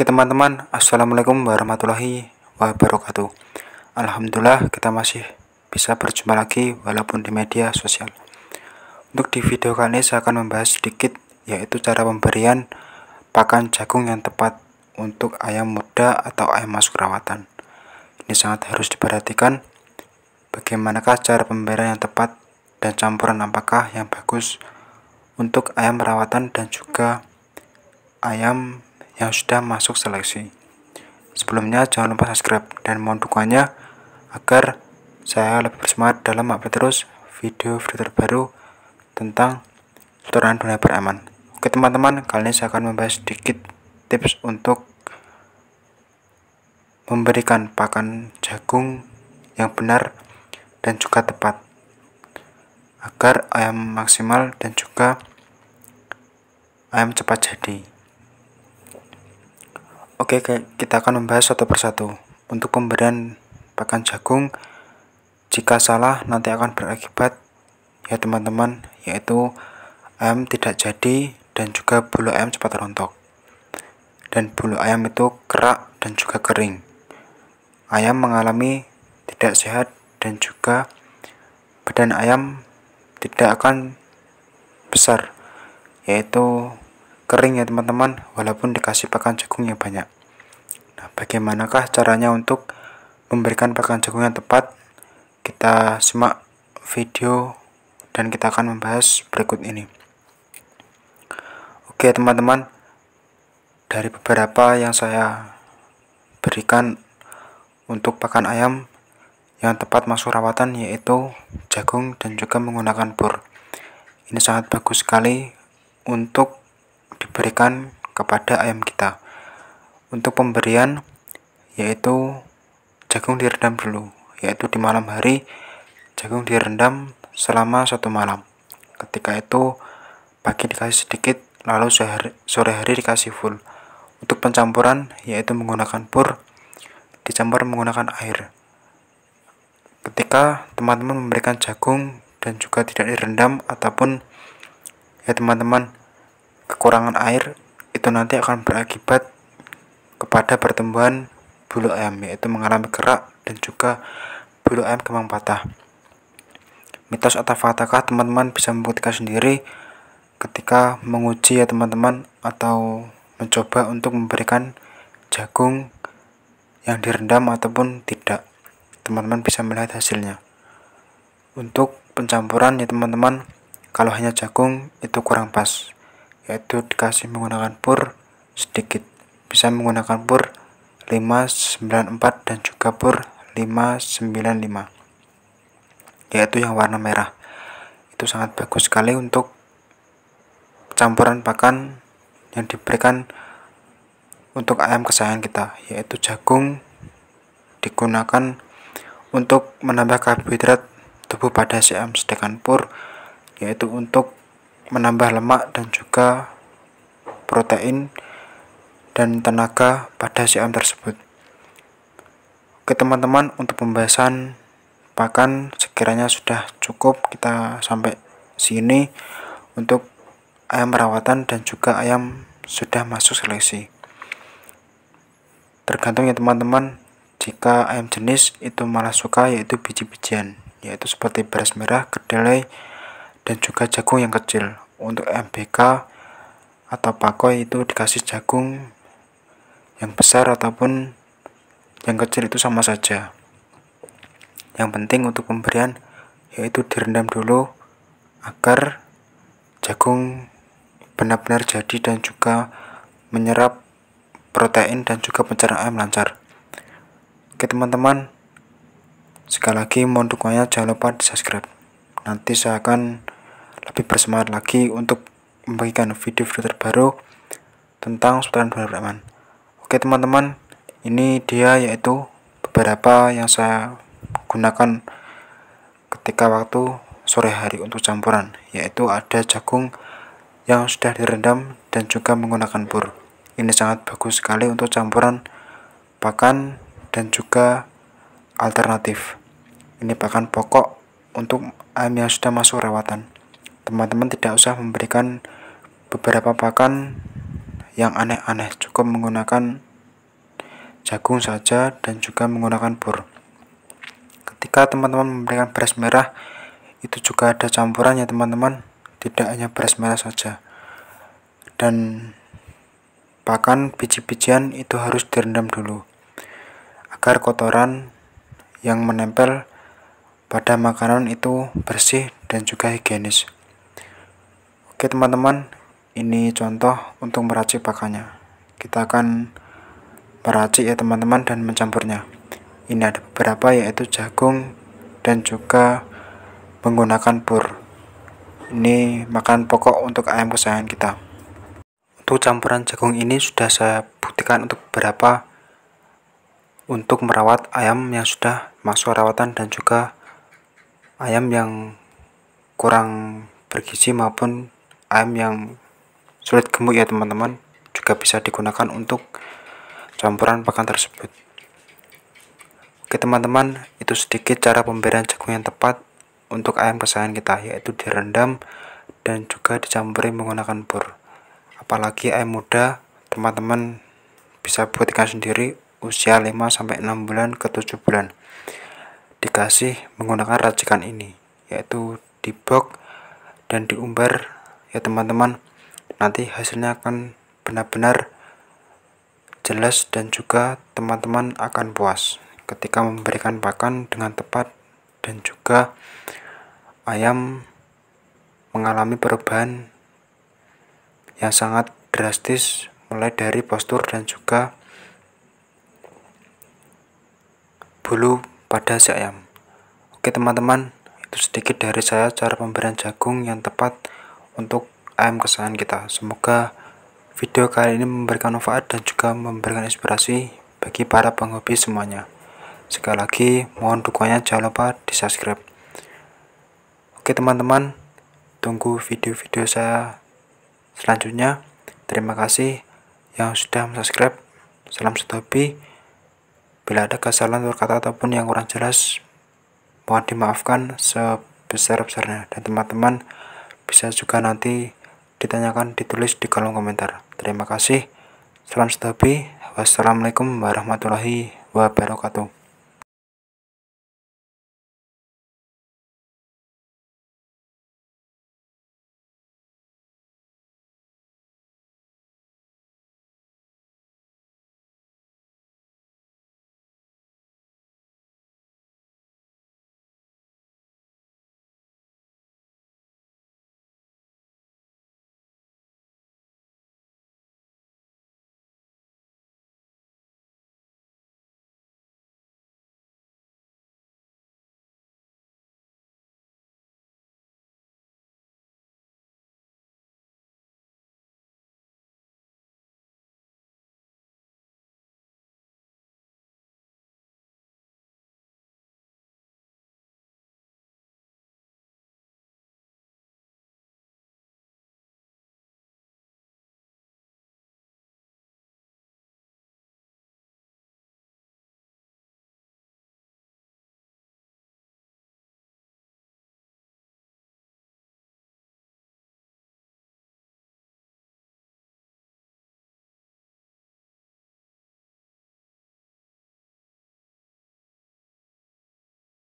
Oke teman-teman, Assalamualaikum warahmatullahi wabarakatuh. Alhamdulillah kita masih bisa berjumpa lagi walaupun di media sosial. Untuk di video kali ini saya akan membahas sedikit yaitu cara pemberian pakan jagung yang tepat untuk ayam muda atau ayam masuk rawatan. Ini sangat harus diperhatikan bagaimanakah cara pemberian yang tepat dan campuran apakah yang bagus untuk ayam rawatan dan juga ayam yang sudah masuk seleksi. Sebelumnya jangan lupa subscribe dan mohon dukungannya agar saya lebih bersemangat dalam update terus video-video terbaru tentang tutorial dunia beraman. Oke teman-teman, kali ini saya akan membahas sedikit tips untuk memberikan pakan jagung yang benar dan juga tepat agar ayam maksimal dan juga ayam cepat jadi. Oke, kita akan membahas satu persatu. Untuk pemberian pakan jagung, jika salah nanti akan berakibat ya teman-teman, yaitu ayam tidak jadi dan juga bulu ayam cepat rontok. Dan bulu ayam itu kerak dan juga kering. Ayam mengalami tidak sehat dan juga badan ayam tidak akan besar, yaitu kering ya teman-teman walaupun dikasih pakan jagung yang banyak nah bagaimanakah caranya untuk memberikan pakan jagung yang tepat kita simak video dan kita akan membahas berikut ini oke teman-teman dari beberapa yang saya berikan untuk pakan ayam yang tepat masuk rawatan yaitu jagung dan juga menggunakan bor ini sangat bagus sekali untuk diberikan kepada ayam kita. Untuk pemberian yaitu jagung direndam dulu, yaitu di malam hari jagung direndam selama satu malam. Ketika itu pagi dikasih sedikit, lalu sore hari dikasih full. Untuk pencampuran yaitu menggunakan pur, dicampur menggunakan air. Ketika teman-teman memberikan jagung dan juga tidak direndam ataupun ya teman-teman kekurangan air itu nanti akan berakibat kepada pertumbuhan bulu ayam yaitu mengalami kerak dan juga bulu ayam kembang patah. Mitos atau fatakah teman-teman bisa membuktikan sendiri ketika menguji ya teman-teman atau mencoba untuk memberikan jagung yang direndam ataupun tidak. Teman-teman bisa melihat hasilnya. Untuk pencampuran ya teman-teman kalau hanya jagung itu kurang pas yaitu dikasih menggunakan pur sedikit bisa menggunakan pur 594 dan juga pur 595 yaitu yang warna merah itu sangat bagus sekali untuk campuran pakan yang diberikan untuk ayam kesayangan kita yaitu jagung digunakan untuk menambah karbohidrat tubuh pada si ayam sedangkan pur yaitu untuk menambah lemak dan juga protein dan tenaga pada si ayam tersebut. Oke teman-teman, untuk pembahasan pakan sekiranya sudah cukup kita sampai sini untuk ayam perawatan dan juga ayam sudah masuk seleksi. Tergantung ya teman-teman, jika ayam jenis itu malah suka yaitu biji-bijian, yaitu seperti beras merah, kedelai, dan juga jagung yang kecil untuk MBK atau pakoi itu dikasih jagung yang besar ataupun yang kecil itu sama saja yang penting untuk pemberian yaitu direndam dulu agar jagung benar-benar jadi dan juga menyerap protein dan juga pencernaan lancar oke teman-teman sekali lagi mohon dukungannya jangan lupa di subscribe nanti saya akan lebih bersemangat lagi untuk membagikan video-video terbaru tentang Sultan Brahman. Oke teman-teman, ini dia yaitu beberapa yang saya gunakan ketika waktu sore hari untuk campuran, yaitu ada jagung yang sudah direndam dan juga menggunakan pur. Ini sangat bagus sekali untuk campuran pakan dan juga alternatif. Ini pakan pokok untuk ayam yang sudah masuk rawatan teman-teman tidak usah memberikan beberapa pakan yang aneh-aneh cukup menggunakan jagung saja dan juga menggunakan bor ketika teman-teman memberikan beras merah itu juga ada campuran ya teman-teman tidak hanya beras merah saja dan pakan biji-bijian itu harus direndam dulu agar kotoran yang menempel pada makanan itu bersih dan juga higienis Oke teman-teman, ini contoh untuk meracik pakannya. Kita akan meracik ya teman-teman dan mencampurnya. Ini ada beberapa yaitu jagung dan juga menggunakan pur. Ini makan pokok untuk ayam kesayangan kita. Untuk campuran jagung ini sudah saya buktikan untuk beberapa untuk merawat ayam yang sudah masuk rawatan dan juga ayam yang kurang bergizi maupun ayam yang sulit gemuk ya teman-teman juga bisa digunakan untuk campuran pakan tersebut oke teman-teman itu sedikit cara pemberian jagung yang tepat untuk ayam kesayangan kita yaitu direndam dan juga dicampuri menggunakan bor apalagi ayam muda teman-teman bisa buat sendiri usia 5-6 bulan ke 7 bulan dikasih menggunakan racikan ini yaitu dibok dan diumbar ya teman-teman nanti hasilnya akan benar-benar jelas dan juga teman-teman akan puas ketika memberikan pakan dengan tepat dan juga ayam mengalami perubahan yang sangat drastis mulai dari postur dan juga bulu pada si ayam. Oke teman-teman, itu sedikit dari saya cara pemberian jagung yang tepat untuk ayam kesayangan kita. Semoga video kali ini memberikan manfaat dan juga memberikan inspirasi bagi para penghobi semuanya. Sekali lagi, mohon dukungannya jangan lupa di subscribe. Oke teman-teman, tunggu video-video saya selanjutnya. Terima kasih yang sudah subscribe. Salam setopi. Bila ada kesalahan berkata ataupun yang kurang jelas, mohon dimaafkan sebesar-besarnya. Dan teman-teman, bisa juga nanti ditanyakan ditulis di kolom komentar terima kasih salam sedapi wassalamualaikum warahmatullahi wabarakatuh